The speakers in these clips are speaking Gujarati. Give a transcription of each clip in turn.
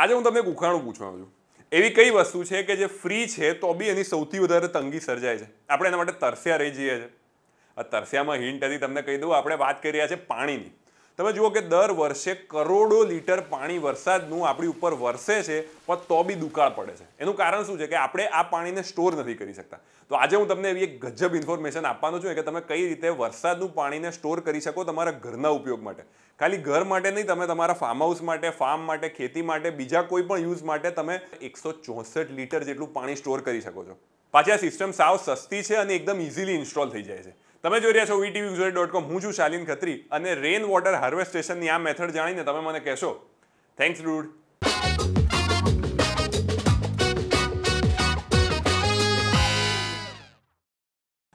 આજે હું તમને એક ઉખાણું પૂછવાનો છું એવી કઈ વસ્તુ છે કે જે ફ્રી છે તો બી એની સૌથી વધારે તંગી સર્જાય છે આપણે એના માટે તરસ્યા રહી જઈએ છીએ આ તરસ્યામાં હિન્ટ હતી તમને કહી દઉં આપણે વાત કરી રહ્યા છે પાણીની તમે જુઓ કે દર વર્ષે કરોડો લીટર પાણી વરસાદનું આપણી ઉપર વરસે છે પણ તો બી દુકાળ પડે છે એનું કારણ શું છે કે આપણે આ પાણીને સ્ટોર નથી કરી શકતા તો આજે હું તમને એવી એક ગજબ ઇન્ફોર્મેશન આપવાનો છું કે તમે કઈ રીતે વરસાદનું પાણીને સ્ટોર કરી શકો તમારા ઘરના ઉપયોગ માટે ખાલી ઘર માટે નહીં તમે તમારા ફાર્મ હાઉસ માટે ફાર્મ માટે ખેતી માટે બીજા કોઈ પણ યુઝ માટે તમે એકસો ચોસઠ લીટર જેટલું પાણી સ્ટોર કરી શકો છો પાછી આ સિસ્ટમ સાવ સસ્તી છે અને એકદમ ઇઝીલી ઇન્સ્ટોલ થઈ જાય છે તમે જોઈ રહ્યા છો વીટીવી ગુજરાત ડોટ કોમ હું છું શાલિન ખત્રી અને રેન વોટર હાર્વેસ્ટેશનની આ મેથડ જાણીને તમે મને કહેશો થેન્ક્સ રૂડ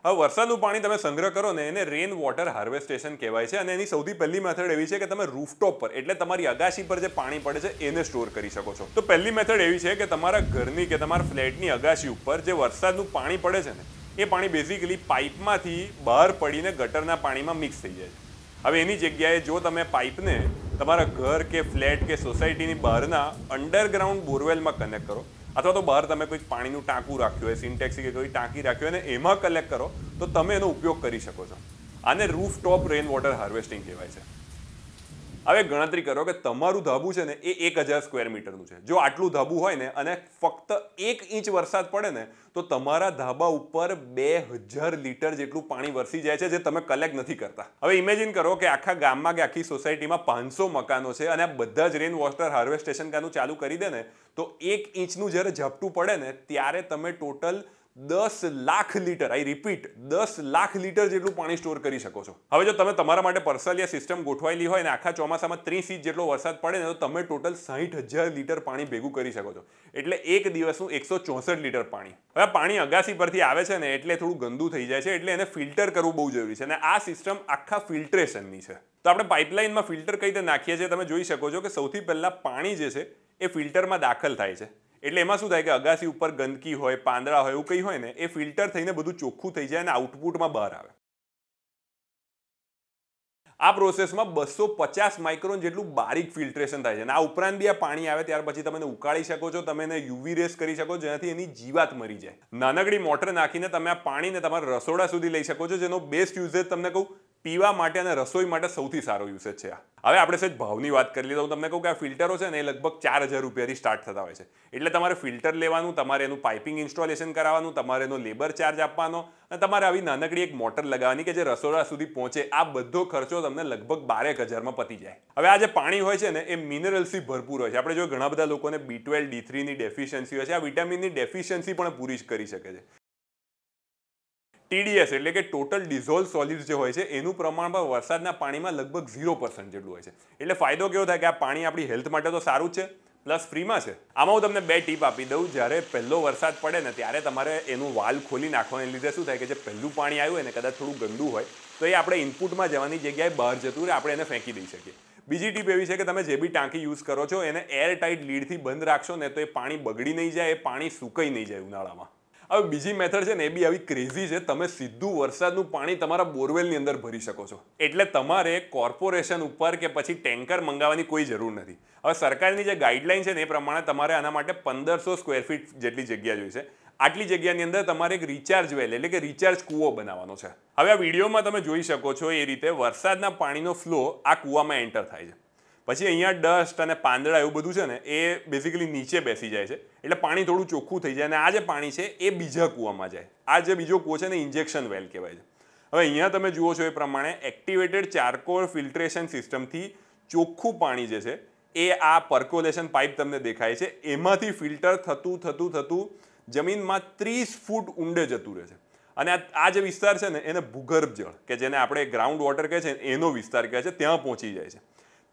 હવે વરસાદનું પાણી તમે સંગ્રહ કરો ને એને રેન વોટર હાર્વેસ્ટેશન કહેવાય છે અને એની સૌથી પહેલી મેથડ એવી છે કે તમે રૂફટોપ પર એટલે તમારી અગાશી પર જે પાણી પડે છે એને સ્ટોર કરી શકો છો તો પહેલી મેથડ એવી છે કે તમારા ઘરની કે તમારા ફ્લેટની અગાશી ઉપર જે વરસાદનું પાણી પડે છે ને એ પાણી બેઝિકલી પાઇપમાંથી બહાર પડીને ગટરના પાણીમાં મિક્સ થઈ જાય છે હવે એની જગ્યાએ જો તમે પાઇપને તમારા ઘર કે ફ્લેટ કે સોસાયટીની બહારના અંડરગ્રાઉન્ડ બોરવેલમાં કનેક્ટ કરો અથવા તો બહાર તમે કોઈ પાણીનું ટાંકું રાખ્યું હોય સિન્ટેક્સી કે કોઈ ટાંકી રાખ્યું હોય અને એમાં કલેક્ટ કરો તો તમે એનો ઉપયોગ કરી શકો છો આને roof top rain water harvesting કહેવાય છે હવે ગણતરી કરો કે તમારું ધાબું છે ને એ એક હજાર સ્ક્વેર મીટરનું છે જો આટલું ધાબુ હોય ને અને ફક્ત એક ઇંચ વરસાદ પડે ને તો તમારા ધાબા ઉપર બે હજાર લીટર જેટલું પાણી વરસી જાય છે જે તમે કલેક્ટ નથી કરતા હવે ઇમેજિન કરો કે આખા ગામમાં કે આખી સોસાયટીમાં પાંચસો મકાનો છે અને આ બધા જ રેન વોટર હાર્વેસ્ટેશન કાનું ચાલુ કરી દે ને તો એક ઇંચનું જ્યારે ઝપટું પડે ને ત્યારે તમે ટોટલ દસ લાખ લીટર આઈ રિપીટ દસ લાખ લીટર જેટલું પાણી સ્ટોર કરી શકો છો હવે જો તમે તમારા માટે પર્સલિયા સિસ્ટમ ગોઠવાયેલી હોય ને આખા ચોમાસામાં ત્રીસ ઇંચ જેટલો વરસાદ પડે ને તો તમે ટોટલ સાહીઠ હજાર લીટર પાણી ભેગું કરી શકો છો એટલે એક દિવસનું એકસો ચોસઠ લીટર પાણી હવે પાણી અગાસી પરથી આવે છે ને એટલે થોડું ગંદુ થઈ જાય છે એટલે એને ફિલ્ટર કરવું બહુ જરૂરી છે અને આ સિસ્ટમ આખા ફિલ્ટ્રેશનની છે તો આપણે પાઇપલાઇનમાં ફિલ્ટર કઈ રીતે નાખીએ છીએ તમે જોઈ શકો છો કે સૌથી પહેલાં પાણી જે છે એ ફિલ્ટરમાં દાખલ થાય છે એટલે એમાં શું થાય કે અગાસી ઉપર ગંદકી હોય પાંદડા હોય એવું કંઈ હોય ને એ ફિલ્ટર થઈને બધું ચોખ્ખું થઈ જાય અને આઉટપુટમાં બહાર આવે આ પ્રોસેસમાં બસો પચાસ માઇક્રોન જેટલું બારીક ફિલ્ટ્રેશન થાય છે અને આ ઉપરાંત બી આ પાણી આવે ત્યાર પછી તમે ઉકાળી શકો છો તમે એને યુવી રેસ કરી શકો જેનાથી એની જીવાત મરી જાય નાનકડી મોટર નાખીને તમે આ પાણીને તમારા રસોડા સુધી લઈ શકો છો જેનો બેસ્ટ યુઝેજ તમને કહું પીવા માટે અને રસોઈ માટે સૌથી સારો યુસેજ છે આ હવે આપણે સહેજ ભાવની વાત કરી લીધો હું તમને કહું કે આ ફિલ્ટરો છે ને એ લગભગ ચાર હજાર રૂપિયાથી સ્ટાર્ટ થતા હોય છે એટલે તમારે ફિલ્ટર લેવાનું તમારે એનું પાઇપિંગ ઇન્સ્ટોલેશન કરાવવાનું તમારે એનો લેબર ચાર્જ આપવાનો અને તમારે આવી નાનકડી એક મોટર લગાવવાની કે જે રસોડા સુધી પહોંચે આ બધો ખર્ચો તમને લગભગ બારેક હજારમાં પતી જાય હવે આ જે પાણી હોય છે ને એ મિનરલ્સથી ભરપૂર હોય છે આપણે જો ઘણા બધા લોકોને બી ટ્વેલ્વ ડી થ્રીની ડેફિશિયન્સી હોય છે આ વિટામિનની ડેફિશિયન્સી પણ પૂરી કરી શકે છે ટીડીએસ એટલે કે ટોટલ ડિઝોલ્વ સોલિડ જે હોય છે એનું પ્રમાણ પણ વરસાદના પાણીમાં લગભગ ઝીરો પર્સન્ટ જેટલું હોય છે એટલે ફાયદો કેવો થાય કે આ પાણી આપણી હેલ્થ માટે તો સારું છે પ્લસ ફ્રીમાં છે આમાં હું તમને બે ટીપ આપી દઉં જ્યારે પહેલો વરસાદ પડે ને ત્યારે તમારે એનું વાલ ખોલી નાખવાને લીધે શું થાય કે જે પહેલું પાણી આવ્યું હોય ને કદાચ થોડું ગંદુ હોય તો એ આપણે ઇનપુટમાં જવાની જગ્યાએ બહાર જતું રહે આપણે એને ફેંકી દઈ શકીએ બીજી ટીપ એવી છે કે તમે જે બી ટાંકી યુઝ કરો છો એને એર ટાઈટ લીડથી બંધ રાખશો ને તો એ પાણી બગડી નહીં જાય એ પાણી સુકાઈ નહીં જાય ઉનાળામાં હવે બીજી મેથડ છે ને એ બી આવી ક્રેઝી છે તમે સીધું વરસાદનું પાણી તમારા બોરવેલની અંદર ભરી શકો છો એટલે તમારે કોર્પોરેશન ઉપર કે પછી ટેન્કર મંગાવવાની કોઈ જરૂર નથી હવે સરકારની જે ગાઈડલાઇન છે ને એ પ્રમાણે તમારે આના માટે પંદરસો સ્ક્વેર ફીટ જેટલી જગ્યા જોઈશે આટલી જગ્યાની અંદર તમારે એક રિચાર્જ વેલ એટલે કે રિચાર્જ કૂવો બનાવવાનો છે હવે આ વિડીયોમાં તમે જોઈ શકો છો એ રીતે વરસાદના પાણીનો ફ્લો આ કૂવામાં એન્ટર થાય છે પછી અહીંયા ડસ્ટ અને પાંદડા એવું બધું છે ને એ બેઝિકલી નીચે બેસી જાય છે એટલે પાણી થોડું ચોખ્ખું થઈ જાય અને આ જે પાણી છે એ બીજા કૂવામાં જાય આ જે બીજો કૂવો છે ને ઇન્જેક્શન વેલ કહેવાય છે હવે અહીંયા તમે જુઓ છો એ પ્રમાણે એક્ટિવેટેડ ચારકોલ ફિલ્ટ્રેશન સિસ્ટમથી ચોખ્ખું પાણી જે છે એ આ પર્કોલેશન પાઇપ તમને દેખાય છે એમાંથી ફિલ્ટર થતું થતું થતું જમીનમાં ત્રીસ ફૂટ ઊંડે જતું રહે છે અને આ જે વિસ્તાર છે ને એને ભૂગર્ભ જળ કે જેને આપણે ગ્રાઉન્ડ વોટર કહે છે એનો વિસ્તાર કહે છે ત્યાં પહોંચી જાય છે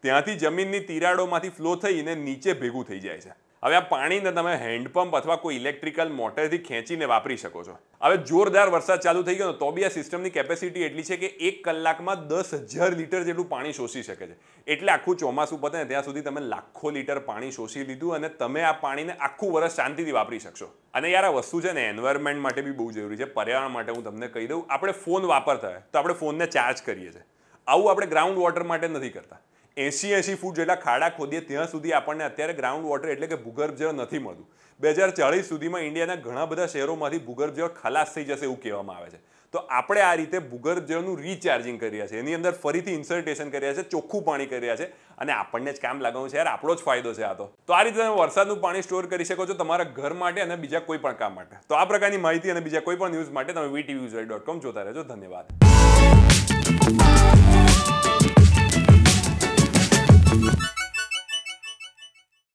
ત્યાંથી જમીનની તિરાડોમાંથી ફ્લો થઈને નીચે ભેગું થઈ જાય છે હવે આ પાણીને તમે હેન્ડપંપ અથવા કોઈ ઇલેક્ટ્રિકલ મોટરથી ખેંચીને વાપરી શકો છો હવે જોરદાર વરસાદ ચાલુ થઈ ગયો તો બી આ સિસ્ટમની કેપેસિટી એટલી છે કે એક કલાકમાં દસ હજાર લીટર જેટલું પાણી શોષી શકે છે એટલે આખું ચોમાસું પતે ને ત્યાં સુધી તમે લાખો લીટર પાણી શોષી લીધું અને તમે આ પાણીને આખું વરસ શાંતિથી વાપરી શકશો અને યાર આ વસ્તુ છે ને એન્વાયરમેન્ટ માટે બી બહુ જરૂરી છે પર્યાવરણ માટે હું તમને કહી દઉં આપણે ફોન વાપરતા હોય તો આપણે ફોનને ચાર્જ કરીએ છીએ આવું આપણે ગ્રાઉન્ડ વોટર માટે નથી કરતા એંસી એંશી ફૂટ જેટલા ખાડા ખોદીએ ત્યાં સુધી આપણને અત્યારે ગ્રાઉન્ડ વોટર એટલે કે ભૂગર્ભ જળ નથી મળતું બે હજાર ચાળીસ સુધીમાં ઇન્ડિયાના ઘણા બધા શહેરોમાંથી ભૂગર્ભ જળ ખલાસ થઈ જશે એવું કહેવામાં આવે છે તો આપણે આ રીતે ભૂગર્ભ જળનું રિચાર્જિંગ કરી રહ્યા છે એની અંદર ફરીથી ઇન્સર્ટેશન કરી રહ્યા છે ચોખ્ખું પાણી કરી રહ્યા છે અને આપણને જ કામ લાગવાનું છે યાર આપણો જ ફાયદો છે આ તો તો આ રીતે તમે વરસાદનું પાણી સ્ટોર કરી શકો છો તમારા ઘર માટે અને બીજા કોઈ પણ કામ માટે તો આ પ્રકારની માહિતી અને બીજા કોઈ પણ ન્યૂઝ માટે તમે વીટીવી ડોટ કોમ જોતા રહેજો ધન્યવાદ